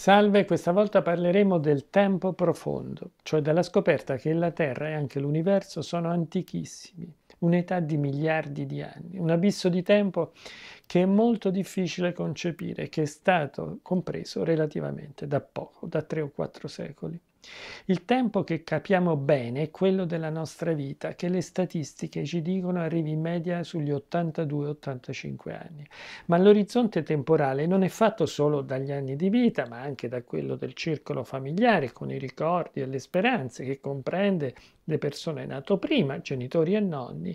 Salve, questa volta parleremo del tempo profondo, cioè della scoperta che la Terra e anche l'universo sono antichissimi, un'età di miliardi di anni, un abisso di tempo che è molto difficile concepire, che è stato compreso relativamente da poco, da tre o quattro secoli. Il tempo che capiamo bene è quello della nostra vita, che le statistiche ci dicono arrivi in media sugli 82-85 anni. Ma l'orizzonte temporale non è fatto solo dagli anni di vita, ma anche da quello del circolo familiare, con i ricordi e le speranze, che comprende le persone nate prima, genitori e nonni,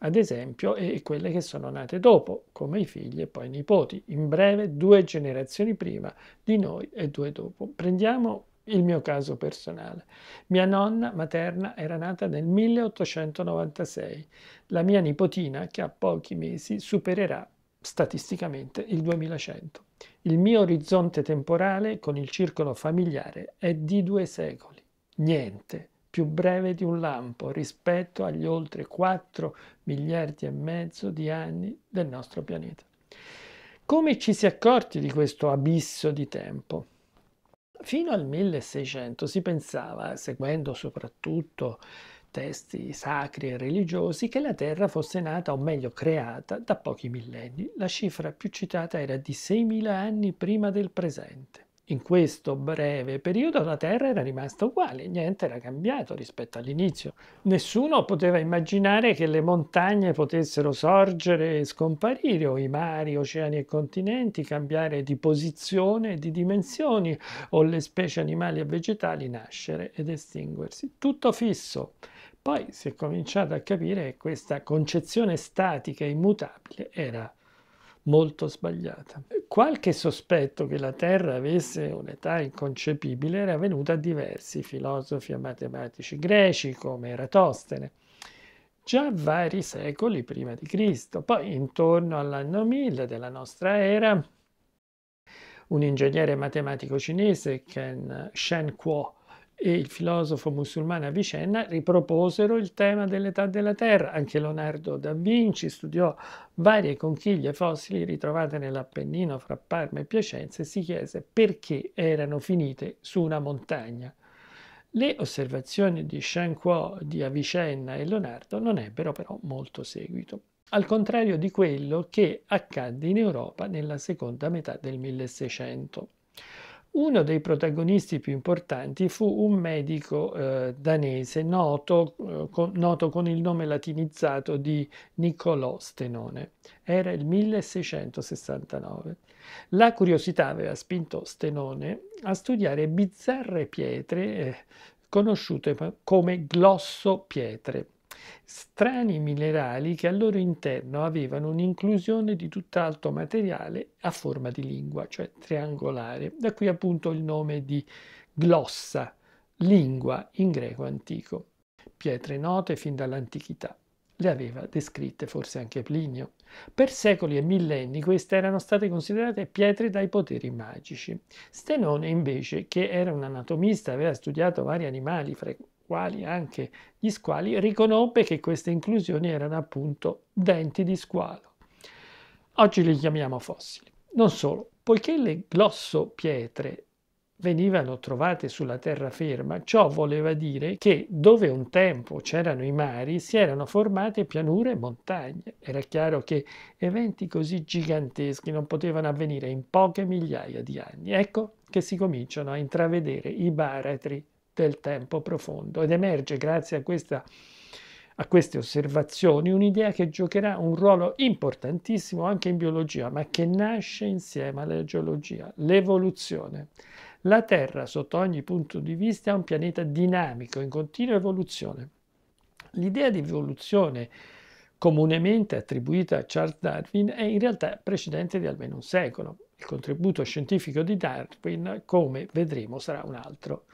ad esempio, e quelle che sono nate dopo, come i figli e poi i nipoti, in breve due generazioni prima di noi e due dopo. Prendiamo il mio caso personale. Mia nonna materna era nata nel 1896. La mia nipotina, che a pochi mesi, supererà statisticamente il 2100. Il mio orizzonte temporale con il circolo familiare è di due secoli. Niente più breve di un lampo rispetto agli oltre 4 miliardi e mezzo di anni del nostro pianeta. Come ci si è accorti di questo abisso di tempo? fino al 1600 si pensava, seguendo soprattutto testi sacri e religiosi, che la Terra fosse nata, o meglio creata, da pochi millenni. La cifra più citata era di 6.000 anni prima del presente in questo breve periodo la Terra era rimasta uguale, niente era cambiato rispetto all'inizio. Nessuno poteva immaginare che le montagne potessero sorgere e scomparire, o i mari, oceani e continenti cambiare di posizione e di dimensioni, o le specie animali e vegetali nascere ed estinguersi. Tutto fisso. Poi si è cominciato a capire che questa concezione statica e immutabile era molto sbagliata. Qualche sospetto che la Terra avesse un'età inconcepibile era venuto a diversi filosofi e matematici greci come Eratostene, già vari secoli prima di Cristo. Poi intorno all'anno 1000 della nostra era, un ingegnere matematico cinese, Ken Shen Kuo, e il filosofo musulmano Avicenna riproposero il tema dell'età della Terra. Anche Leonardo da Vinci studiò varie conchiglie fossili ritrovate nell'Appennino fra Parma e Piacenza e si chiese perché erano finite su una montagna. Le osservazioni di Shanquo, di Avicenna e Leonardo non ebbero però molto seguito, al contrario di quello che accadde in Europa nella seconda metà del 1600. Uno dei protagonisti più importanti fu un medico eh, danese noto, eh, con, noto, con, il nome latinizzato di Niccolò Stenone. Era il 1669. La curiosità aveva spinto Stenone a studiare bizzarre pietre eh, conosciute come glosso pietre strani minerali che al loro interno avevano un'inclusione di tutt'altro materiale a forma di lingua, cioè triangolare, da qui appunto il nome di glossa, lingua in greco antico. Pietre note fin dall'antichità. Le aveva descritte forse anche Plinio. Per secoli e millenni queste erano state considerate pietre dai poteri magici. Stenone, invece, che era un anatomista, aveva studiato vari animali, quali anche gli squali, riconobbe che queste inclusioni erano appunto denti di squalo. Oggi li chiamiamo fossili. Non solo, poiché le glossopietre venivano trovate sulla terraferma, ciò voleva dire che dove un tempo c'erano i mari si erano formate pianure e montagne. Era chiaro che eventi così giganteschi non potevano avvenire in poche migliaia di anni. Ecco che si cominciano a intravedere i baratri del tempo profondo ed emerge grazie a, questa, a queste osservazioni un'idea che giocherà un ruolo importantissimo anche in biologia, ma che nasce insieme alla geologia, l'evoluzione. La Terra, sotto ogni punto di vista, è un pianeta dinamico, in continua evoluzione. L'idea di evoluzione comunemente attribuita a Charles Darwin è in realtà precedente di almeno un secolo. Il contributo scientifico di Darwin, come vedremo, sarà un altro.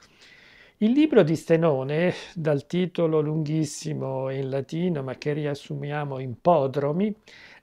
Il libro di Stenone, dal titolo lunghissimo in latino ma che riassumiamo in podromi,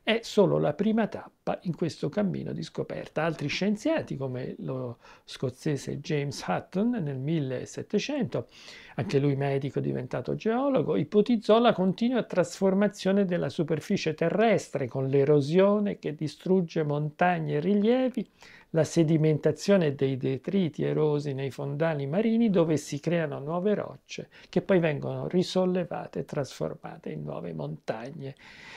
è solo la prima tappa in questo cammino di scoperta. Altri scienziati come lo scozzese James Hutton nel 1700, anche lui medico diventato geologo, ipotizzò la continua trasformazione della superficie terrestre con l'erosione che distrugge montagne e rilievi, la sedimentazione dei detriti erosi nei fondali marini dove si creano nuove rocce che poi vengono risollevate e trasformate in nuove montagne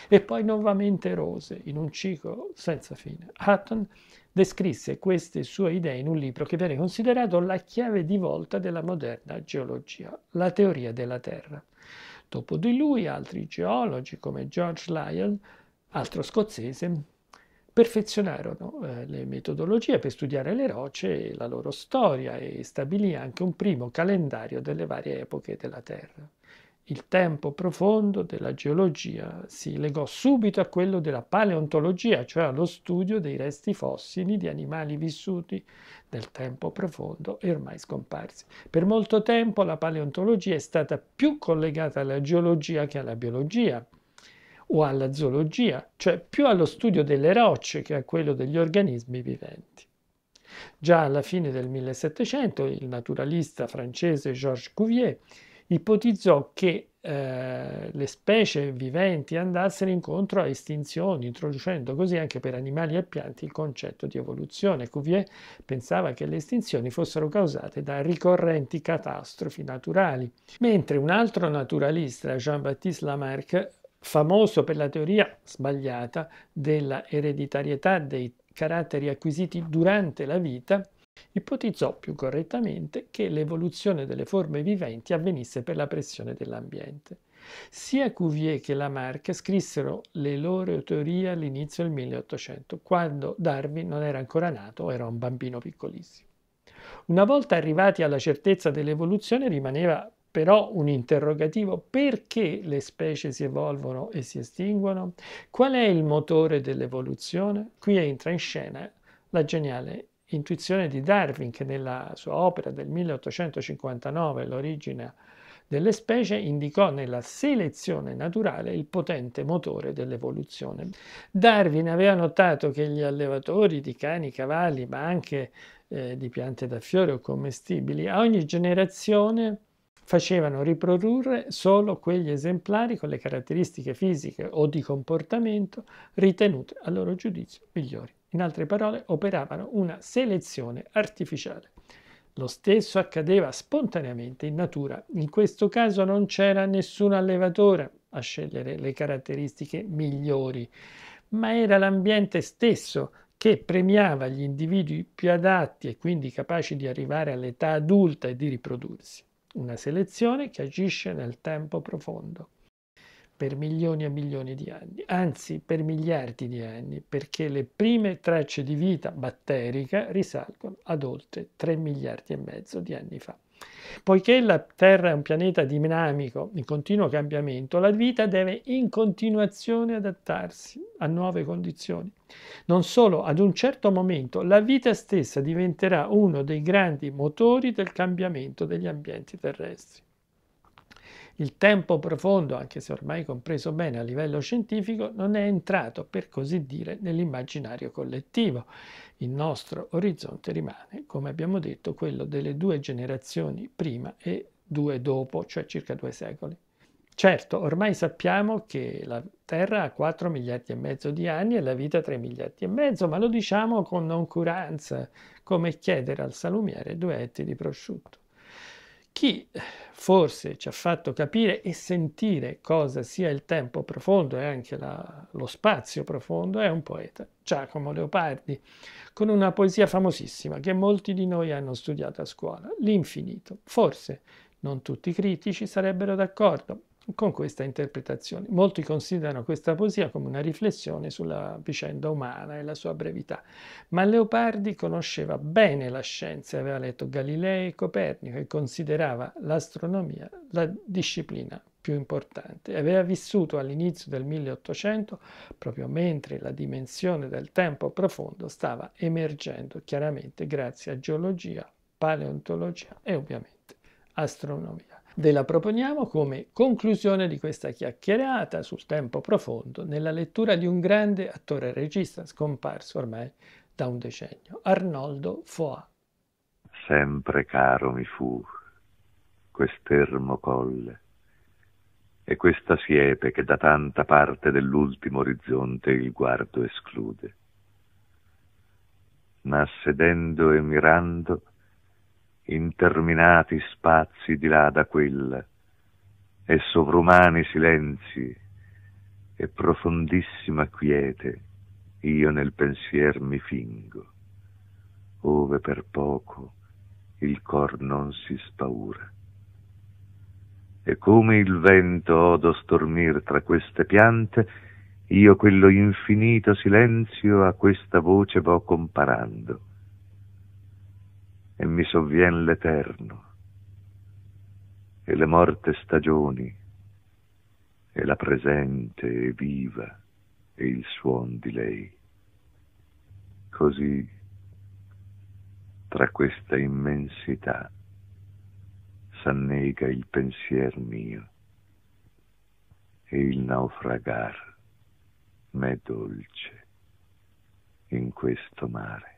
e poi nuovamente erose in un ciclo senza fine. Hutton descrisse queste sue idee in un libro che viene considerato la chiave di volta della moderna geologia, la teoria della Terra. Dopo di lui altri geologi come George Lyell, altro scozzese, perfezionarono eh, le metodologie per studiare le rocce e la loro storia e stabilì anche un primo calendario delle varie epoche della Terra il tempo profondo della geologia si legò subito a quello della paleontologia, cioè allo studio dei resti fossili di animali vissuti nel tempo profondo e ormai scomparsi. Per molto tempo la paleontologia è stata più collegata alla geologia che alla biologia o alla zoologia, cioè più allo studio delle rocce che a quello degli organismi viventi. Già alla fine del 1700 il naturalista francese Georges Cuvier ipotizzò che eh, le specie viventi andassero incontro a estinzioni, introducendo così anche per animali e piante il concetto di evoluzione. Cuvier pensava che le estinzioni fossero causate da ricorrenti catastrofi naturali, mentre un altro naturalista, Jean-Baptiste Lamarck, famoso per la teoria sbagliata della ereditarietà dei caratteri acquisiti durante la vita, Ipotizzò più correttamente che l'evoluzione delle forme viventi avvenisse per la pressione dell'ambiente. Sia Cuvier che Lamarck scrissero le loro teorie all'inizio del 1800, quando Darwin non era ancora nato, era un bambino piccolissimo. Una volta arrivati alla certezza dell'evoluzione rimaneva però un interrogativo perché le specie si evolvono e si estinguono? Qual è il motore dell'evoluzione? Qui entra in scena la geniale intuizione di Darwin che nella sua opera del 1859, L'origine delle specie, indicò nella selezione naturale il potente motore dell'evoluzione. Darwin aveva notato che gli allevatori di cani, cavalli, ma anche eh, di piante da fiore o commestibili, a ogni generazione facevano riprodurre solo quegli esemplari con le caratteristiche fisiche o di comportamento ritenute a loro giudizio migliori. In altre parole, operavano una selezione artificiale. Lo stesso accadeva spontaneamente in natura. In questo caso non c'era nessun allevatore a scegliere le caratteristiche migliori, ma era l'ambiente stesso che premiava gli individui più adatti e quindi capaci di arrivare all'età adulta e di riprodursi. Una selezione che agisce nel tempo profondo per milioni e milioni di anni, anzi per miliardi di anni, perché le prime tracce di vita batterica risalgono ad oltre 3 miliardi e mezzo di anni fa. Poiché la Terra è un pianeta dinamico, in continuo cambiamento, la vita deve in continuazione adattarsi a nuove condizioni. Non solo, ad un certo momento la vita stessa diventerà uno dei grandi motori del cambiamento degli ambienti terrestri. Il tempo profondo, anche se ormai compreso bene a livello scientifico, non è entrato, per così dire, nell'immaginario collettivo. Il nostro orizzonte rimane, come abbiamo detto, quello delle due generazioni prima e due dopo, cioè circa due secoli. Certo, ormai sappiamo che la Terra ha 4 miliardi e mezzo di anni e la vita 3 miliardi e mezzo, ma lo diciamo con noncuranza, come chiedere al salumiere due etti di prosciutto chi eh, forse ci ha fatto capire e sentire cosa sia il tempo profondo e anche la, lo spazio profondo è un poeta, Giacomo Leopardi, con una poesia famosissima che molti di noi hanno studiato a scuola, L'infinito. Forse non tutti i critici sarebbero d'accordo, con questa interpretazione. Molti considerano questa poesia come una riflessione sulla vicenda umana e la sua brevità, ma Leopardi conosceva bene la scienza, aveva letto Galilei e Copernico e considerava l'astronomia la disciplina più importante. Aveva vissuto all'inizio del 1800 proprio mentre la dimensione del tempo profondo stava emergendo chiaramente grazie a geologia, paleontologia e ovviamente astronomia. Ve la proponiamo come conclusione di questa chiacchierata sul tempo profondo nella lettura di un grande attore regista scomparso ormai da un decennio, Arnoldo Foà. Sempre caro mi fu quest'ermo colle e questa siepe che da tanta parte dell'ultimo orizzonte il guardo esclude. Ma sedendo e mirando, interminati spazi di là da quella, e sovrumani silenzi, e profondissima quiete, io nel pensier mi fingo, ove per poco il cor non si spaura. E come il vento odo stormir tra queste piante, io quello infinito silenzio a questa voce vo comparando e mi sovvien l'Eterno, e le morte stagioni, e la presente e viva, e il suon di lei. Così, tra questa immensità, s'annega il pensier mio, e il naufragar m'è dolce in questo mare.